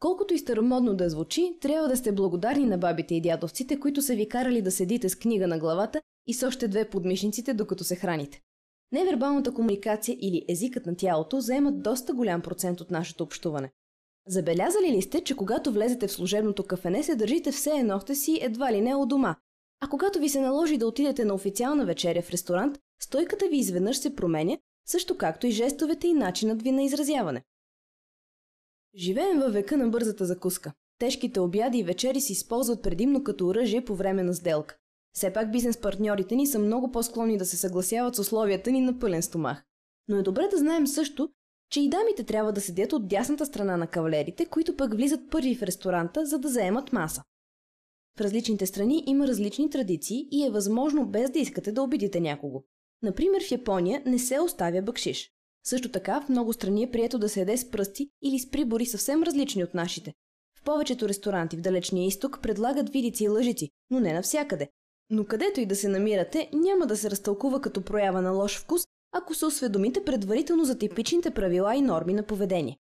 Колкото и старомодно да звучи, трябва да сте благодарни на бабите и дядовците, които са ви карали да седите с книга на главата и с още две подмишниците, докато се храните. Невербалната комуникация или езикът на тялото заемат доста голям процент от нашето общуване. Забелязали ли сте, че когато влезете в служебното кафене, се държите все еднохте си едва ли не от дома? А когато ви се наложи да отидете на официална вечеря в ресторант, стойката ви изведнъж се променя, също както и жестовете и начинът ви на изразяване. Живеем във века на бързата закуска. Тежките обяди и вечери се използват предимно като оръжие по време на сделка. Все пак бизнес партньорите ни са много по-склонни да се съгласяват с условията ни на пълен стомах. Но е добре да знаем също, че и дамите трябва да седят от дясната страна на кавалерите, които пък влизат първи в ресторанта, за да заемат маса. В различните страни има различни традиции и е възможно без да искате да обидите някого. Например, в Япония не се оставя бъкшиш. Също така, в много страни е прието да се яде с пръсти или с прибори съвсем различни от нашите. В повечето ресторанти в Далечния изток предлагат видици и лъжици, но не навсякъде. Но където и да се намирате, няма да се разтълкува като проява на лош вкус, ако се осведомите предварително за типичните правила и норми на поведение.